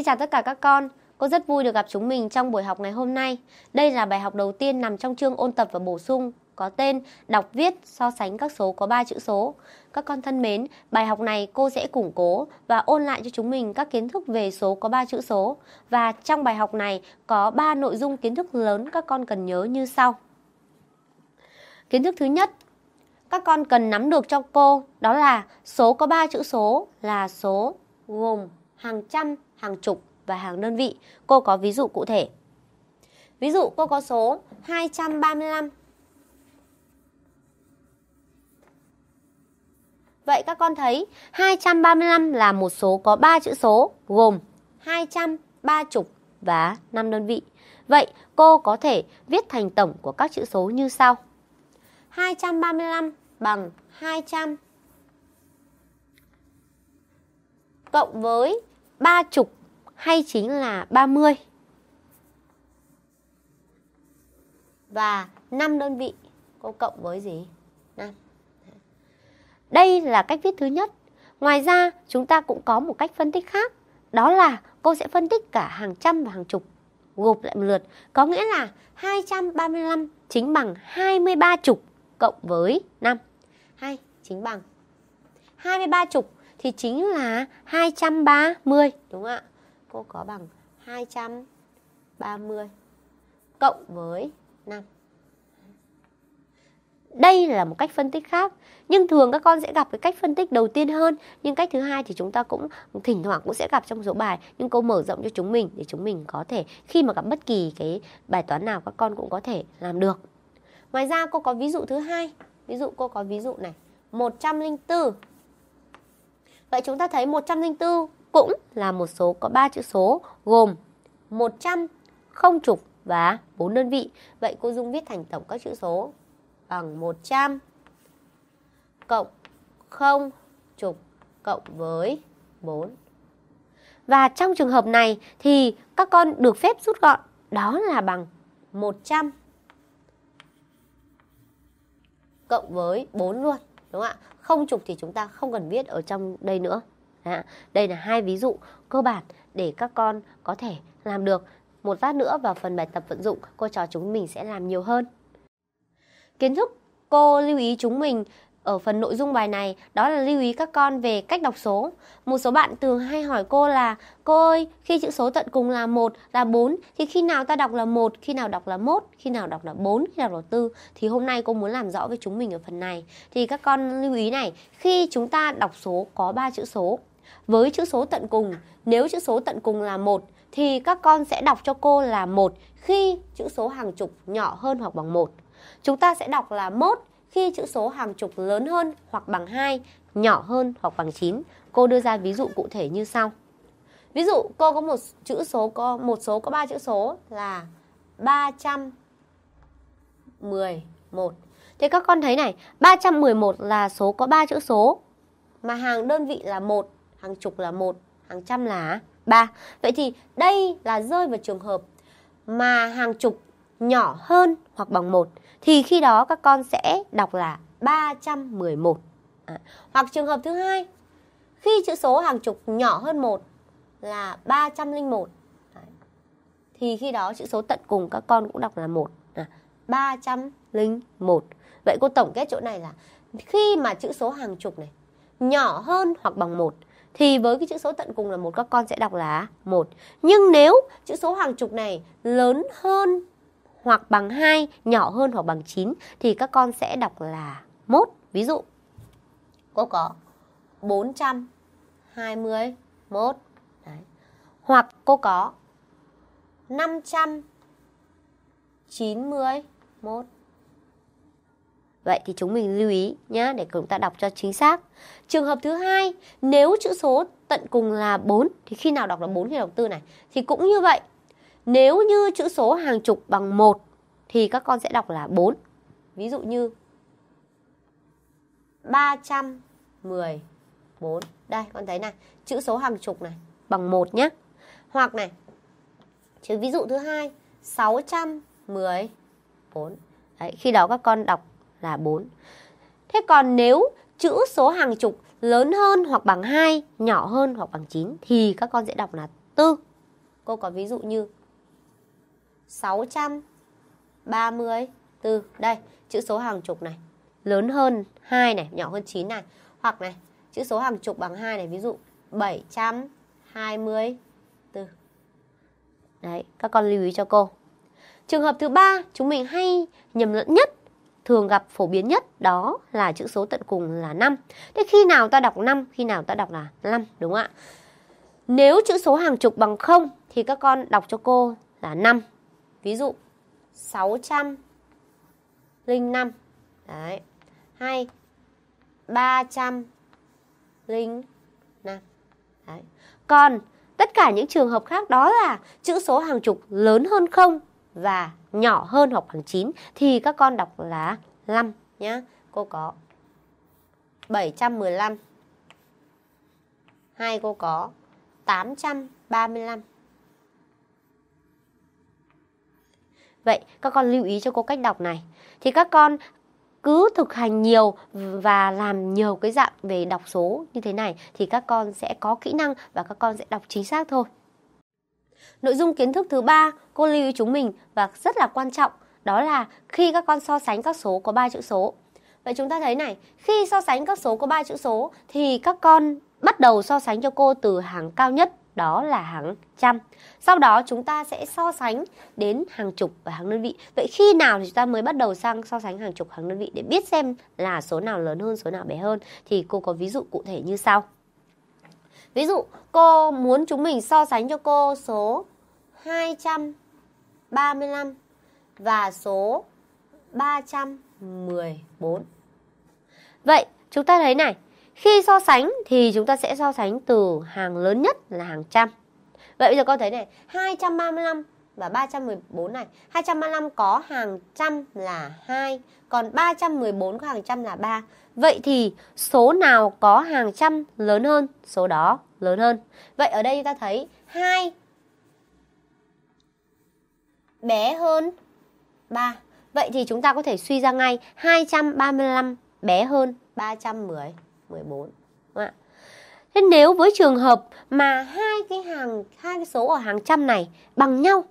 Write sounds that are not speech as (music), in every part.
Xin chào tất cả các con, cô rất vui được gặp chúng mình trong buổi học ngày hôm nay. Đây là bài học đầu tiên nằm trong chương ôn tập và bổ sung có tên Đọc viết so sánh các số có 3 chữ số. Các con thân mến, bài học này cô sẽ củng cố và ôn lại cho chúng mình các kiến thức về số có 3 chữ số. Và trong bài học này có 3 nội dung kiến thức lớn các con cần nhớ như sau. Kiến thức thứ nhất, các con cần nắm được cho cô đó là số có 3 chữ số là số gồm hàng trăm, hàng chục và hàng đơn vị. Cô có ví dụ cụ thể. Ví dụ cô có số 235. Vậy các con thấy 235 là một số có 3 chữ số gồm 200, 30 và 5 đơn vị. Vậy cô có thể viết thành tổng của các chữ số như sau. 235 bằng 200 cộng với ba chục hay chính là 30 và 5 đơn vị cô cộng với gì? 5. Đây là cách viết thứ nhất. Ngoài ra, chúng ta cũng có một cách phân tích khác, đó là cô sẽ phân tích cả hàng trăm và hàng chục gộp lại một lượt, có nghĩa là 235 chính bằng 23 chục cộng với 5. Hay chính bằng 23 chục thì chính là 230 đúng không ạ? Cô có bằng 230 cộng với 5. Đây là một cách phân tích khác, nhưng thường các con sẽ gặp cái cách phân tích đầu tiên hơn, nhưng cách thứ hai thì chúng ta cũng thỉnh thoảng cũng sẽ gặp trong số bài, nhưng cô mở rộng cho chúng mình để chúng mình có thể khi mà gặp bất kỳ cái bài toán nào các con cũng có thể làm được. Ngoài ra cô có ví dụ thứ hai, ví dụ cô có ví dụ này, 104 Vậy chúng ta thấy 104 cũng là một số có 3 chữ số gồm 100, không chục và 4 đơn vị. Vậy cô Dung viết thành tổng các chữ số bằng 100 cộng 0 chục cộng với 4. Và trong trường hợp này thì các con được phép rút gọn đó là bằng 100 cộng với 4 luôn đúng không ạ không chục thì chúng ta không cần viết ở trong đây nữa à, đây là hai ví dụ cơ bản để các con có thể làm được một lát nữa vào phần bài tập vận dụng cô trò chúng mình sẽ làm nhiều hơn kiến thức cô lưu ý chúng mình ở phần nội dung bài này, đó là lưu ý các con về cách đọc số. Một số bạn thường hay hỏi cô là Cô ơi, khi chữ số tận cùng là 1, là 4 thì khi nào ta đọc là 1, khi nào đọc là 1, khi nào đọc là 4, khi nào đọc là 4 thì hôm nay cô muốn làm rõ với chúng mình ở phần này. Thì các con lưu ý này, khi chúng ta đọc số có 3 chữ số. Với chữ số tận cùng, nếu chữ số tận cùng là 1 thì các con sẽ đọc cho cô là 1 khi chữ số hàng chục nhỏ hơn hoặc bằng 1. Chúng ta sẽ đọc là 1 khi chữ số hàng chục lớn hơn hoặc bằng 2, nhỏ hơn hoặc bằng 9. Cô đưa ra ví dụ cụ thể như sau. Ví dụ cô có một chữ số có một số có 3 chữ số là 311. Thế các con thấy này, 311 là số có 3 chữ số mà hàng đơn vị là 1, hàng chục là 1, hàng trăm là 3. Vậy thì đây là rơi vào trường hợp mà hàng chục nhỏ hơn hoặc bằng 1 thì khi đó các con sẽ đọc là 311. À, hoặc trường hợp thứ hai, khi chữ số hàng chục nhỏ hơn 1 là 301. Đấy. Thì khi đó chữ số tận cùng các con cũng đọc là 1. À, 301. Vậy cô tổng kết chỗ này là khi mà chữ số hàng chục này nhỏ hơn hoặc bằng 1 thì với cái chữ số tận cùng là một các con sẽ đọc là một nhưng nếu chữ số hàng chục này lớn hơn hoặc bằng 2 nhỏ hơn hoặc bằng 9 thì các con sẽ đọc là mốt. Ví dụ cô có 421 Đấy. hoặc cô có 591 Vậy thì chúng mình lưu ý nhé để chúng ta đọc cho chính xác. Trường hợp thứ hai, nếu chữ số tận cùng là 4 thì khi nào đọc là 4 khi đọc 4 này thì cũng như vậy, nếu như chữ số hàng chục bằng 1 thì các con sẽ đọc là 4. Ví dụ như 314. Đây, con thấy này, chữ số hàng chục này bằng 1 nhé. Hoặc này, chữ ví dụ thứ hai 614. Đấy, khi đó các con đọc là 4. Thế còn nếu chữ số hàng chục lớn hơn hoặc bằng 2, nhỏ hơn hoặc bằng 9 thì các con sẽ đọc là 4. Cô có ví dụ như 634. Đây, chữ số hàng chục này. Lớn hơn 2 này, nhỏ hơn 9 này. Hoặc này, chữ số hàng chục bằng 2 này. Ví dụ 724. Đấy, các con lưu ý cho cô. Trường hợp thứ ba chúng mình hay nhầm lẫn nhất thường gặp phổ biến nhất đó là chữ số tận cùng là 5. Thế khi nào ta đọc 5, khi nào ta đọc là 5 đúng không ạ? Nếu chữ số hàng chục bằng 0 thì các con đọc cho cô là 5 ví dụ 605 đấy hay 305 đấy còn tất cả những trường hợp khác đó là chữ số hàng chục lớn hơn không và nhỏ hơn hoặc bằng 9 thì các con đọc là 5 nhá cô có 715 hai cô có 835 Vậy các con lưu ý cho cô cách đọc này. Thì các con cứ thực hành nhiều và làm nhiều cái dạng về đọc số như thế này thì các con sẽ có kỹ năng và các con sẽ đọc chính xác thôi. Nội dung kiến thức thứ ba cô lưu ý chúng mình và rất là quan trọng đó là khi các con so sánh các số có 3 chữ số. Vậy chúng ta thấy này, khi so sánh các số có 3 chữ số thì các con bắt đầu so sánh cho cô từ hàng cao nhất đó là hàng trăm. Sau đó chúng ta sẽ so sánh đến hàng chục và hàng đơn vị. Vậy khi nào thì chúng ta mới bắt đầu sang so sánh hàng chục hàng đơn vị để biết xem là số nào lớn hơn, số nào bé hơn thì cô có ví dụ cụ thể như sau. Ví dụ cô muốn chúng mình so sánh cho cô số 235 và số 314. Vậy chúng ta thấy này, khi so sánh thì chúng ta sẽ so sánh từ hàng lớn nhất là hàng trăm. Vậy bây giờ con thấy này, 235 và 314 này. 235 có hàng trăm là 2, còn 314 có hàng trăm là 3. Vậy thì số nào có hàng trăm lớn hơn, số đó lớn hơn. Vậy ở đây chúng ta thấy 2 bé hơn 3. Vậy thì chúng ta có thể suy ra ngay 235 bé hơn 310. 14. Đúng không ạ? Thế nếu với trường hợp mà hai cái hàng hai cái số ở hàng trăm này bằng nhau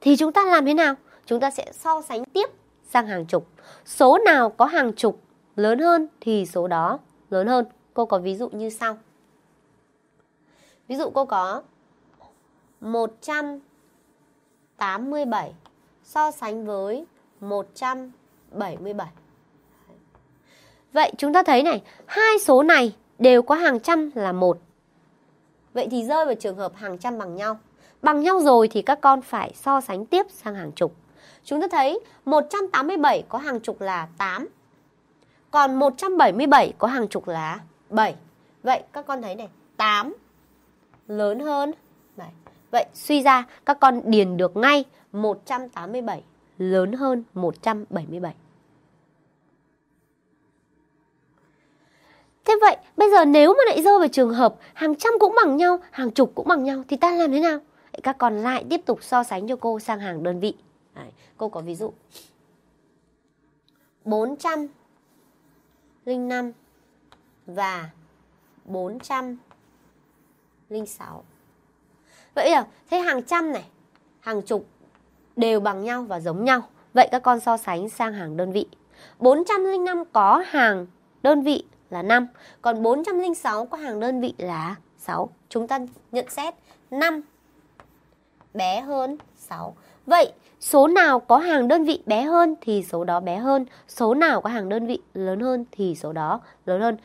thì chúng ta làm thế nào? Chúng ta sẽ so sánh tiếp sang hàng chục. Số nào có hàng chục lớn hơn thì số đó lớn hơn. Cô có ví dụ như sau. Ví dụ cô có 187 so sánh với 177. Vậy chúng ta thấy này, hai số này đều có hàng trăm là một. Vậy thì rơi vào trường hợp hàng trăm bằng nhau. Bằng nhau rồi thì các con phải so sánh tiếp sang hàng chục. Chúng ta thấy 187 có hàng chục là 8. Còn 177 có hàng chục là 7. Vậy các con thấy này, 8 lớn hơn 7. Vậy suy ra các con điền được ngay 187 lớn hơn 177. Thế vậy, bây giờ nếu mà lại rơi vào trường hợp hàng trăm cũng bằng nhau, hàng chục cũng bằng nhau thì ta làm thế nào? Các con lại tiếp tục so sánh cho cô sang hàng đơn vị. Đấy, cô có ví dụ. linh 405 và linh 406. Vậy là thế hàng trăm này, hàng chục đều bằng nhau và giống nhau. Vậy các con so sánh sang hàng đơn vị. 405 có hàng đơn vị là 5, còn 406 có hàng đơn vị là 6. Chúng ta nhận xét 5 bé hơn 6. Vậy số nào có hàng đơn vị bé hơn thì số đó bé hơn, số nào có hàng đơn vị lớn hơn thì số đó lớn hơn.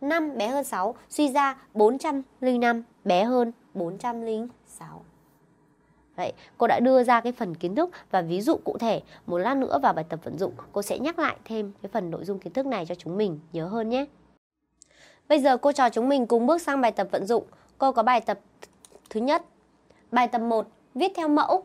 5 bé hơn 6, suy ra 405 bé hơn 406. Vậy, cô đã đưa ra cái phần kiến thức và ví dụ cụ thể. Một lát nữa vào bài tập vận dụng, cô sẽ nhắc lại thêm cái phần nội dung kiến thức này cho chúng mình nhớ hơn nhé. Bây giờ cô trò chúng mình cùng bước sang bài tập vận dụng. Cô có bài tập thứ nhất. Bài tập 1, viết theo mẫu.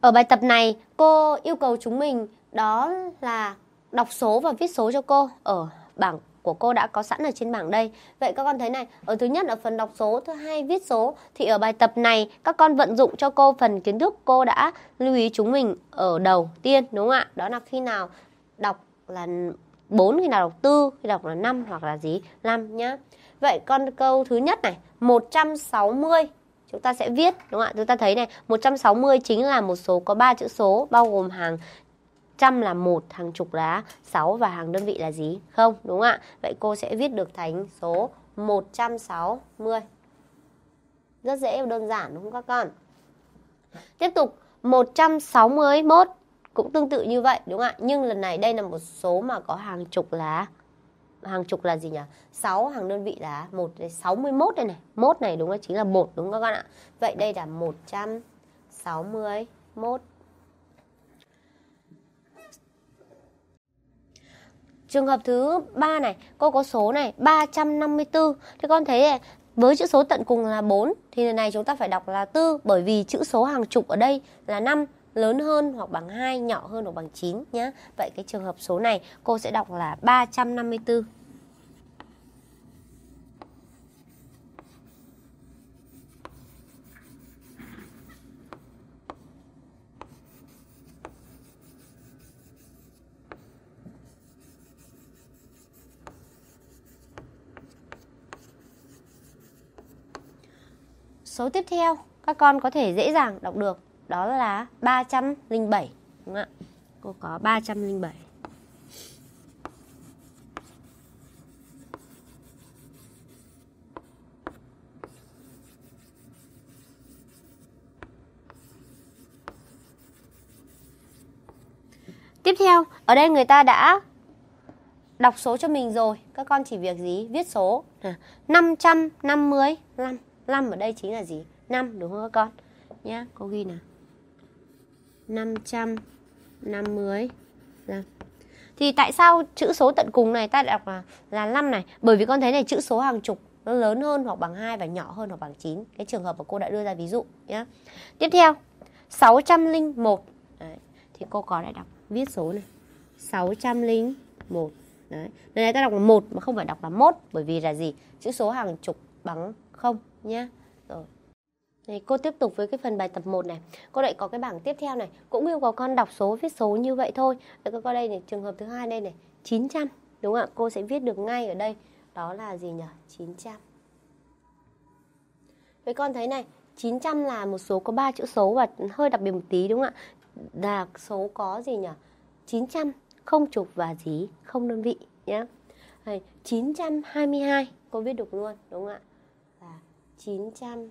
Ở bài tập này, cô yêu cầu chúng mình đó là đọc số và viết số cho cô ở bảng của cô đã có sẵn ở trên bảng đây. Vậy các con thấy này, ở thứ nhất ở phần đọc số, thứ hai viết số thì ở bài tập này các con vận dụng cho cô phần kiến thức cô đã lưu ý chúng mình ở đầu tiên đúng không ạ? Đó là khi nào đọc là 4 khi nào đọc tư khi đọc là 5 hoặc là gì 5 nhá vậy con câu thứ nhất này 160 chúng ta sẽ viết đúng không ạ chúng ta thấy này 160 chính là một số có 3 chữ số bao gồm hàng trăm là một hàng chục là 6 và hàng đơn vị là gì không đúng không ạ vậy cô sẽ viết được thành số 160 rất dễ và đơn giản đúng không các con tiếp tục 161 cũng tương tự như vậy đúng không ạ? Nhưng lần này đây là một số mà có hàng chục lá. Hàng chục là gì nhỉ? 6 hàng đơn vị là 1 đến 61 đây này. Mốt này đúng không chính là một đúng không các bạn ạ? Vậy đây là 161. Trường hợp thứ ba này, cô có số này 354. Thì con thấy này, với chữ số tận cùng là 4 thì lần này chúng ta phải đọc là 4 bởi vì chữ số hàng chục ở đây là 5 lớn hơn hoặc bằng 2, nhỏ hơn hoặc bằng 9 nhé. Vậy cái trường hợp số này cô sẽ đọc là 354. Số tiếp theo các con có thể dễ dàng đọc được đó là 307 đúng không ạ? Cô có 307. Tiếp theo, ở đây người ta đã đọc số cho mình rồi. Các con chỉ việc gì? Viết số. À, 555. 5 ở đây chính là gì? 5 đúng không các con? Nhá, cô ghi nào. 550 là dạ. thì tại sao chữ số tận cùng này ta đọc là là 5 này? Bởi vì con thấy này chữ số hàng chục nó lớn hơn hoặc bằng 2 và nhỏ hơn hoặc bằng 9. Cái trường hợp mà cô đã đưa ra ví dụ nhé. Tiếp theo, 601. Đấy, thì cô có lại đọc viết số này. 601. Đấy. Đây này ta đọc là 1 mà không phải đọc là 1 bởi vì là gì? Chữ số hàng chục bằng 0 nhé thì cô tiếp tục với cái phần bài tập 1 này Cô lại có cái bảng tiếp theo này Cũng yêu cầu con đọc số, viết số như vậy thôi Để cô coi đây này, trường hợp thứ hai đây này 900, đúng không ạ? Cô sẽ viết được ngay ở đây Đó là gì nhỉ? 900 với con thấy này 900 là một số có 3 chữ số và hơi đặc biệt một tí đúng không ạ? Là số có gì nhỉ? 900, không chục và gì không đơn vị nhé. 922 cô viết được luôn đúng không ạ? Và 900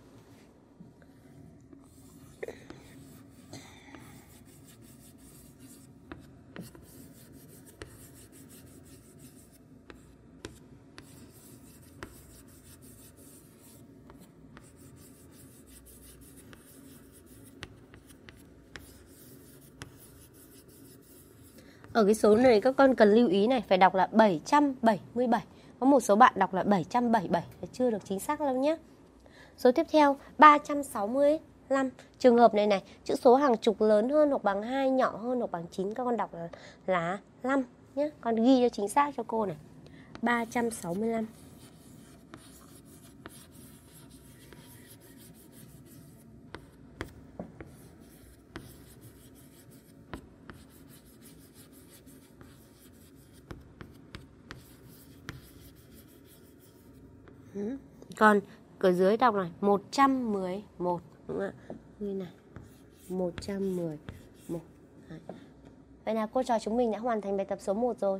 Ở cái số này các con cần lưu ý này phải đọc là 777. Có một số bạn đọc là 777 là chưa được chính xác lắm nhé. Số tiếp theo 365. Trường hợp này này, chữ số hàng chục lớn hơn hoặc bằng 2, nhỏ hơn hoặc bằng 9 các con đọc là là 5 nhé. Con ghi cho chính xác cho cô này. 365. còn ở dưới đọc này 111 đúng không ạ như này 111 Đấy. Vậy là cô trò chúng mình đã hoàn thành bài tập số 1 rồi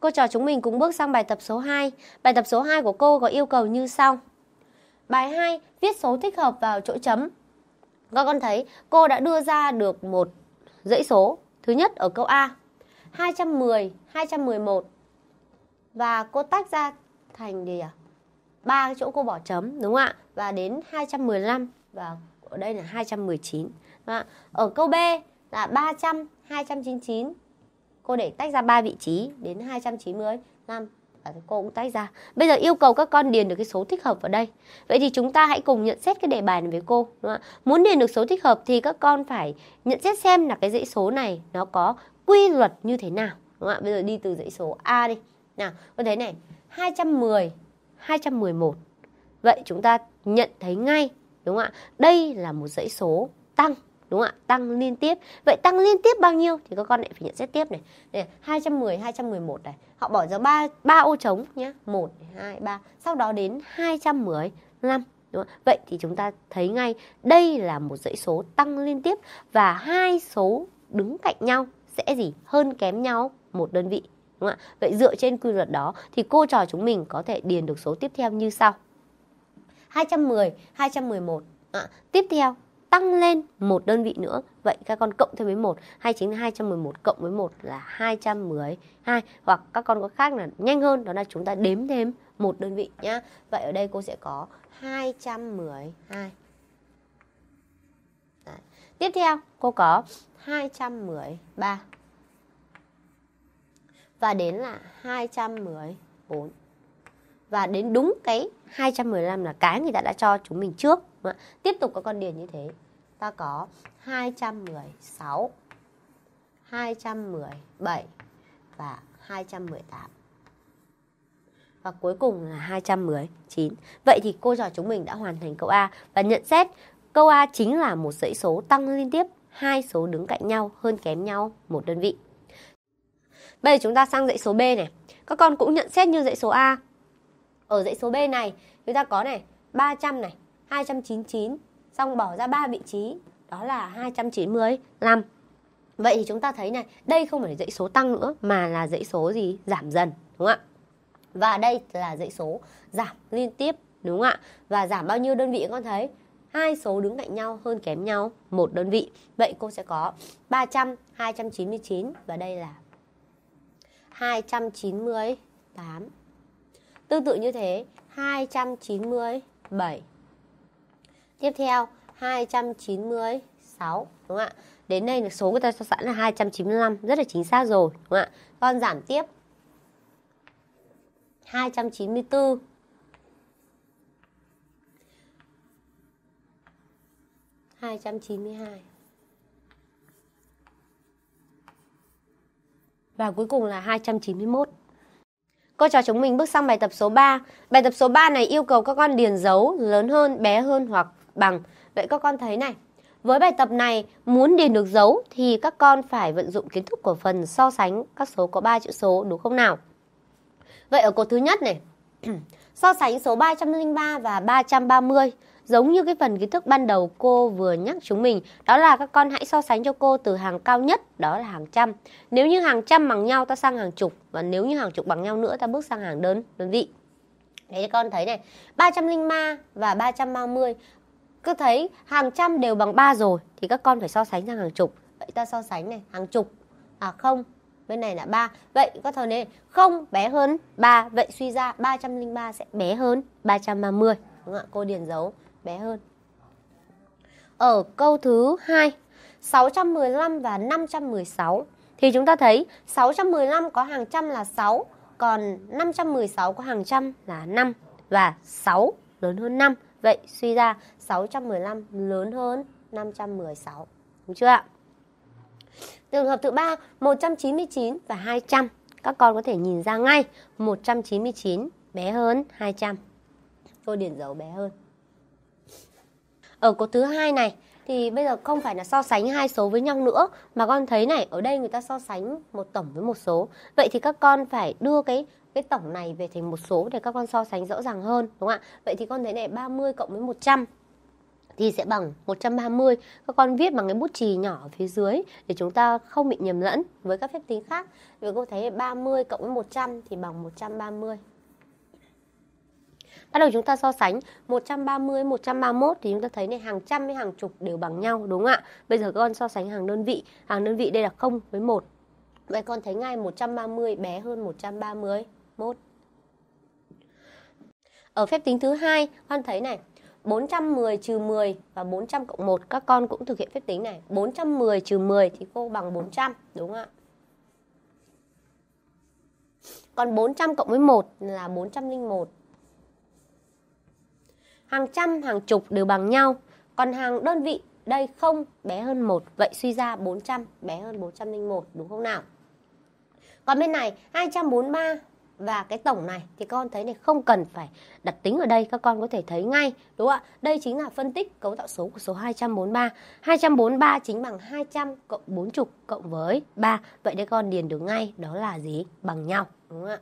Cô trò chúng mình cũng bước sang bài tập số 2 Bài tập số 2 của cô có yêu cầu như sau Bài 2 viết số thích hợp vào chỗ chấm Các con thấy cô đã đưa ra được một dãy số Thứ nhất ở câu A 210, 211 Và cô tách ra thành gì ạ? À? ba chỗ cô bỏ chấm đúng không ạ? Và đến 215 và ở đây là 219. Đúng không ạ? Ở câu B là 300, 299. Cô để tách ra ba vị trí đến 295 và cô cũng tách ra. Bây giờ yêu cầu các con điền được cái số thích hợp vào đây. Vậy thì chúng ta hãy cùng nhận xét cái đề bài này với cô. Đúng không? ạ Muốn điền được số thích hợp thì các con phải nhận xét xem là cái dãy số này nó có quy luật như thế nào. Đúng không ạ? Bây giờ đi từ dãy số A đi. Nào, con thấy này, 210 211. Vậy chúng ta nhận thấy ngay, đúng không ạ? Đây là một dãy số tăng, đúng không ạ? Tăng liên tiếp. Vậy tăng liên tiếp bao nhiêu thì các con lại phải nhận xét tiếp này. Đây, 210, 211 này. Họ bỏ ra 3, 3 ô trống nhé. 1, 2, 3. Sau đó đến 215. Đúng không? Vậy thì chúng ta thấy ngay đây là một dãy số tăng liên tiếp và hai số đứng cạnh nhau sẽ gì hơn kém nhau một đơn vị Đúng không ạ? Vậy dựa trên quy luật đó thì cô trò chúng mình có thể điền được số tiếp theo như sau. 210, 211. À, tiếp theo tăng lên một đơn vị nữa. Vậy các con cộng thêm với 1, chính là 211 cộng với 1 là 212 hoặc các con có khác là nhanh hơn đó là chúng ta đếm thêm một đơn vị nhá. Vậy ở đây cô sẽ có 212. Đấy. Tiếp theo cô có 213 và đến là 214 và đến đúng cái 215 là cái người ta đã cho chúng mình trước tiếp tục có con điền như thế ta có 216 217 và 218 và cuối cùng là 219. Vậy thì cô trò chúng mình đã hoàn thành câu A và nhận xét câu A chính là một dãy số tăng liên tiếp hai số đứng cạnh nhau hơn kém nhau một đơn vị. Bây giờ chúng ta sang dãy số B này. Các con cũng nhận xét như dãy số A. Ở dãy số B này, chúng ta có này 300 này, 299, xong bỏ ra ba vị trí, đó là 295. Vậy thì chúng ta thấy này, đây không phải dãy số tăng nữa mà là dãy số gì? Giảm dần, đúng không ạ? Và đây là dãy số giảm liên tiếp, đúng không ạ? Và giảm bao nhiêu đơn vị con thấy? hai số đứng cạnh nhau hơn kém nhau một đơn vị. Vậy cô sẽ có 300, 299 và đây là 298. Tương tự như thế, 297. Tiếp theo, 296, đúng không ạ? Đến đây là số người ta so sẵn là 295, rất là chính xác rồi, đúng không ạ? Con giảm tiếp. 294. hai trăm chín mươi hai và cuối cùng là 291. Cô trò chúng mình bước sang bài tập số 3. Bài tập số 3 này yêu cầu các con điền dấu lớn hơn, bé hơn hoặc bằng. Vậy các con thấy này, với bài tập này, muốn điền được dấu thì các con phải vận dụng kiến thức của phần so sánh các số có 3 chữ số đúng không nào? Vậy ở cột thứ nhất này, (clears throat) so sánh số 303 và 330 Giống như cái phần kiến thức ban đầu cô vừa nhắc chúng mình, đó là các con hãy so sánh cho cô từ hàng cao nhất, đó là hàng trăm. Nếu như hàng trăm bằng nhau ta sang hàng chục, và nếu như hàng chục bằng nhau nữa ta bước sang hàng đơn, đơn vị. Đấy con thấy này, 303 và 330 cứ thấy hàng trăm đều bằng 3 rồi thì các con phải so sánh sang hàng chục. Vậy ta so sánh này, hàng chục à không, bên này là 3. Vậy các thầy này không bé hơn 3, vậy suy ra 303 sẽ bé hơn 330. Đúng không ạ? Cô điền dấu bé hơn. Ở câu thứ 2, 615 và 516 thì chúng ta thấy 615 có hàng trăm là 6, còn 516 có hàng trăm là 5 và 6 lớn hơn 5. Vậy suy ra 615 lớn hơn 516. Đúng chưa ạ? Trường hợp thứ ba 199 và 200. Các con có thể nhìn ra ngay 199 bé hơn 200. Tôi điền dấu bé hơn ở ờ, cột thứ hai này thì bây giờ không phải là so sánh hai số với nhau nữa mà con thấy này ở đây người ta so sánh một tổng với một số vậy thì các con phải đưa cái cái tổng này về thành một số để các con so sánh rõ ràng hơn đúng không ạ vậy thì con thấy này 30 cộng với 100 thì sẽ bằng 130 các con viết bằng cái bút chì nhỏ ở phía dưới để chúng ta không bị nhầm lẫn với các phép tính khác vì cô thấy 30 cộng với 100 thì bằng 130 bắt đầu chúng ta so sánh 130 131 thì chúng ta thấy này hàng trăm với hàng chục đều bằng nhau đúng không ạ bây giờ con so sánh hàng đơn vị hàng đơn vị đây là 0 với 1 vậy con thấy ngay 130 bé hơn 131 ở phép tính thứ hai con thấy này 410 trừ 10 và 400 cộng 1 các con cũng thực hiện phép tính này 410 trừ 10 thì cô bằng 400 đúng không ạ còn 400 cộng với 1 là 401 hàng trăm, hàng chục đều bằng nhau. Còn hàng đơn vị đây không bé hơn một vậy suy ra 400 bé hơn 401 đúng không nào? Còn bên này 243 và cái tổng này thì con thấy này không cần phải đặt tính ở đây các con có thể thấy ngay đúng không ạ? Đây chính là phân tích cấu tạo số của số 243. 243 chính bằng 200 cộng 40 cộng với 3. Vậy đây con điền được ngay đó là gì? Bằng nhau đúng không ạ?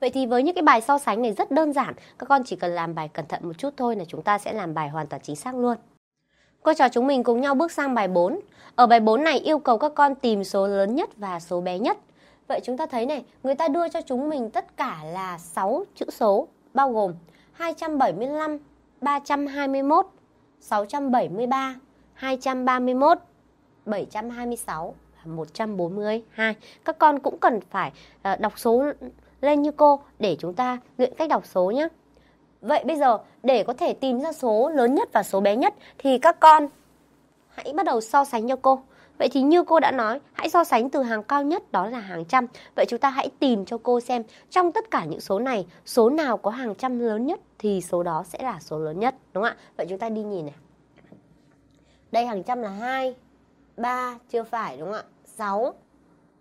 Vậy thì với những cái bài so sánh này rất đơn giản, các con chỉ cần làm bài cẩn thận một chút thôi là chúng ta sẽ làm bài hoàn toàn chính xác luôn. Cô trò chúng mình cùng nhau bước sang bài 4. Ở bài 4 này yêu cầu các con tìm số lớn nhất và số bé nhất. Vậy chúng ta thấy này, người ta đưa cho chúng mình tất cả là 6 chữ số, bao gồm 275, 321, 673, 231, 726 và 142. Các con cũng cần phải ờ, đọc số lên như cô để chúng ta luyện cách đọc số nhé. Vậy bây giờ để có thể tìm ra số lớn nhất và số bé nhất thì các con hãy bắt đầu so sánh cho cô. Vậy thì như cô đã nói, hãy so sánh từ hàng cao nhất đó là hàng trăm. Vậy chúng ta hãy tìm cho cô xem trong tất cả những số này, số nào có hàng trăm lớn nhất thì số đó sẽ là số lớn nhất, đúng không ạ? Vậy chúng ta đi nhìn này. Đây hàng trăm là 2, 3 chưa phải đúng không ạ? 6,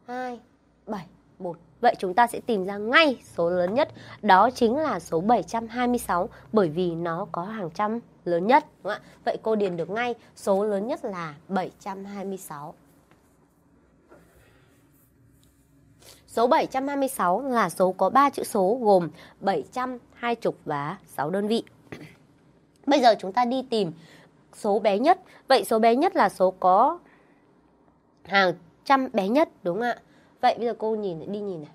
2, 7. 1. Vậy chúng ta sẽ tìm ra ngay số lớn nhất, đó chính là số 726 bởi vì nó có hàng trăm lớn nhất đúng không ạ? Vậy cô điền được ngay số lớn nhất là 726. Số 726 là số có 3 chữ số gồm 700, 20 và 6 đơn vị. (clears throat) Bây giờ chúng ta đi tìm số bé nhất. Vậy số bé nhất là số có hàng trăm bé nhất đúng không ạ? Vậy bây giờ cô nhìn đi nhìn này.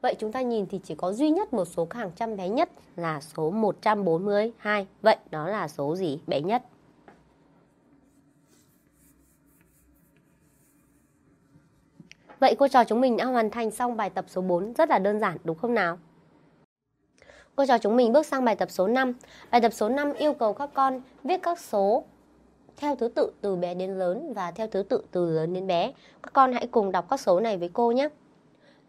Vậy chúng ta nhìn thì chỉ có duy nhất một số hàng trăm bé nhất là số 142. Vậy đó là số gì bé nhất? Vậy cô trò chúng mình đã hoàn thành xong bài tập số 4 rất là đơn giản đúng không nào? Cô trò chúng mình bước sang bài tập số 5. Bài tập số 5 yêu cầu các con viết các số theo thứ tự từ bé đến lớn và theo thứ tự từ lớn đến bé. Các con hãy cùng đọc các số này với cô nhé.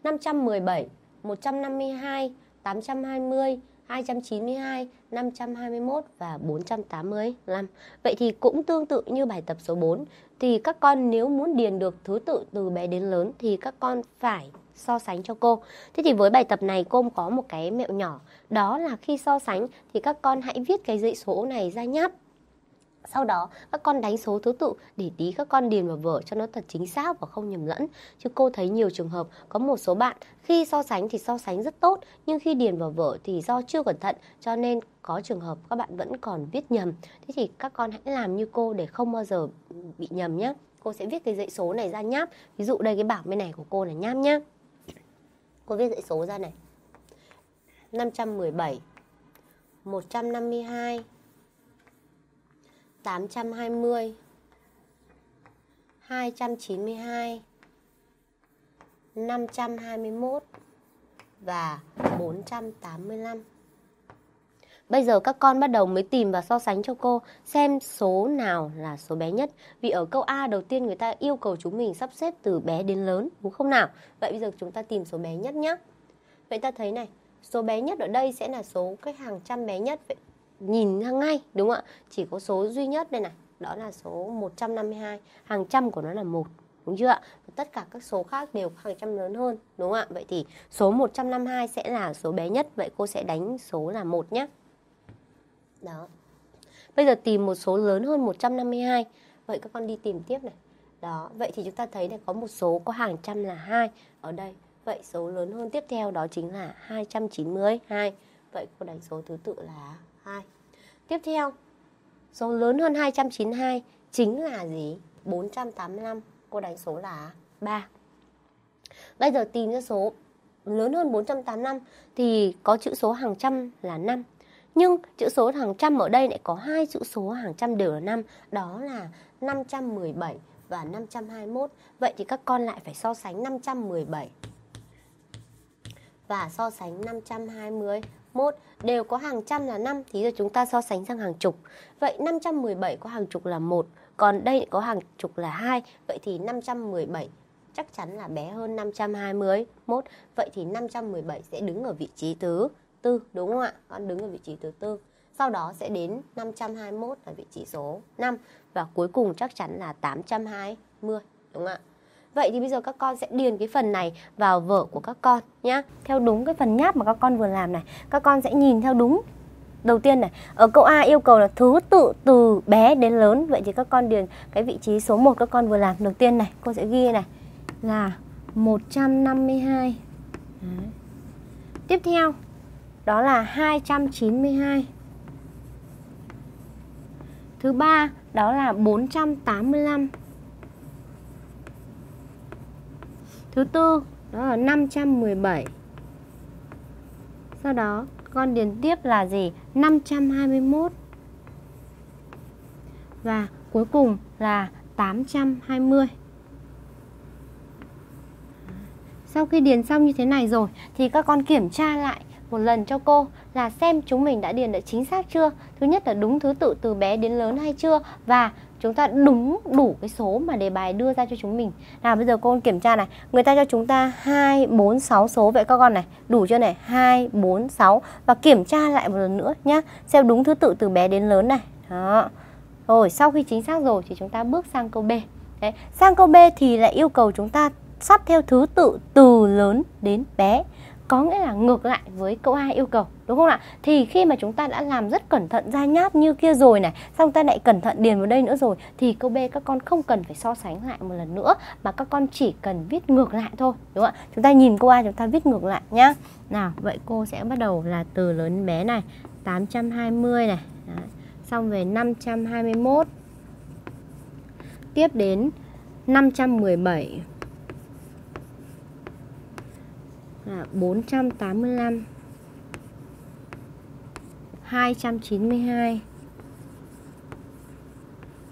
517, 152, 820, 292, 521 và 485. Vậy thì cũng tương tự như bài tập số 4 thì các con nếu muốn điền được thứ tự từ bé đến lớn thì các con phải so sánh cho cô. Thế thì với bài tập này cô có một cái mẹo nhỏ, đó là khi so sánh thì các con hãy viết cái dãy số này ra nháp sau đó các con đánh số thứ tự để tí các con điền vào vở cho nó thật chính xác và không nhầm lẫn chứ cô thấy nhiều trường hợp có một số bạn khi so sánh thì so sánh rất tốt nhưng khi điền vào vở thì do chưa cẩn thận cho nên có trường hợp các bạn vẫn còn viết nhầm thế thì các con hãy làm như cô để không bao giờ bị nhầm nhé cô sẽ viết cái dãy số này ra nháp ví dụ đây cái bảng bên này của cô là nháp nhá cô viết dãy số ra này 517 152 820 292 521 và 485 Bây giờ các con bắt đầu mới tìm và so sánh cho cô xem số nào là số bé nhất. Vì ở câu A đầu tiên người ta yêu cầu chúng mình sắp xếp từ bé đến lớn, đúng không nào? Vậy bây giờ chúng ta tìm số bé nhất nhé. Vậy ta thấy này, số bé nhất ở đây sẽ là số cái hàng trăm bé nhất. Vậy nhìn ra ngay đúng không ạ? Chỉ có số duy nhất đây này, đó là số 152, hàng trăm của nó là một đúng chưa ạ? tất cả các số khác đều hàng trăm lớn hơn đúng không ạ? Vậy thì số 152 sẽ là số bé nhất, vậy cô sẽ đánh số là một nhé. Đó. Bây giờ tìm một số lớn hơn 152. Vậy các con đi tìm tiếp này. Đó, vậy thì chúng ta thấy này có một số có hàng trăm là hai ở đây. Vậy số lớn hơn tiếp theo đó chính là 292. Vậy cô đánh số thứ tự là 2. Tiếp theo, số lớn hơn 292 chính là gì? 485. Cô đánh số là 3. Bây giờ tìm ra số lớn hơn 485 thì có chữ số hàng trăm là 5. Nhưng chữ số hàng trăm ở đây lại có hai chữ số hàng trăm đều là 5, đó là 517 và 521. Vậy thì các con lại phải so sánh 517 và so sánh 520 1 đều có hàng trăm là 5 thì giờ chúng ta so sánh sang hàng chục. Vậy 517 có hàng chục là 1, còn đây có hàng chục là 2, vậy thì 517 chắc chắn là bé hơn 521. Vậy thì 517 sẽ đứng ở vị trí thứ tư đúng không ạ? Con đứng ở vị trí thứ tư. Sau đó sẽ đến 521 là vị trí số 5 và cuối cùng chắc chắn là 820 đúng không ạ? Vậy thì bây giờ các con sẽ điền cái phần này vào vở của các con nhá. Theo đúng cái phần nháp mà các con vừa làm này, các con sẽ nhìn theo đúng. Đầu tiên này, ở câu A yêu cầu là thứ tự từ bé đến lớn. Vậy thì các con điền cái vị trí số 1 các con vừa làm. Đầu tiên này, cô sẽ ghi này là 152. Đấy. Tiếp theo, đó là 292. Thứ ba, đó là 485. Thứ tư đó là 517. Sau đó con điền tiếp là gì? 521. Và cuối cùng là 820. Sau khi điền xong như thế này rồi thì các con kiểm tra lại một lần cho cô là xem chúng mình đã điền được chính xác chưa. Thứ nhất là đúng thứ tự từ bé đến lớn hay chưa và chúng ta đúng đủ cái số mà đề bài đưa ra cho chúng mình. Nào bây giờ cô kiểm tra này, người ta cho chúng ta 2 4 6 số vậy các con này, đủ chưa này? 2 4 6 và kiểm tra lại một lần nữa nhá. Xem đúng thứ tự từ bé đến lớn này. Đó. Rồi, sau khi chính xác rồi thì chúng ta bước sang câu B. Đấy, sang câu B thì lại yêu cầu chúng ta sắp theo thứ tự từ lớn đến bé có nghĩa là ngược lại với câu A yêu cầu đúng không ạ? Thì khi mà chúng ta đã làm rất cẩn thận ra nháp như kia rồi này, xong ta lại cẩn thận điền vào đây nữa rồi thì câu B các con không cần phải so sánh lại một lần nữa mà các con chỉ cần viết ngược lại thôi, đúng không ạ? Chúng ta nhìn câu A chúng ta viết ngược lại nhá. Nào, vậy cô sẽ bắt đầu là từ lớn bé này, 820 này. Đó. Xong về 521. Tiếp đến 517 là 485 292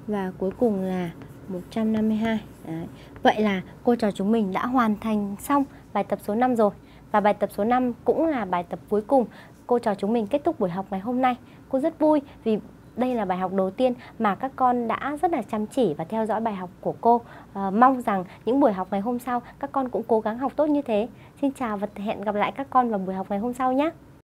và cuối cùng là 152 Đấy. Vậy là cô trò chúng mình đã hoàn thành xong bài tập số 5 rồi Và bài tập số 5 cũng là bài tập cuối cùng Cô trò chúng mình kết thúc buổi học ngày hôm nay Cô rất vui vì đây là bài học đầu tiên mà các con đã rất là chăm chỉ và theo dõi bài học của cô à, Mong rằng những buổi học ngày hôm sau các con cũng cố gắng học tốt như thế Xin chào và hẹn gặp lại các con vào buổi học ngày hôm sau nhé.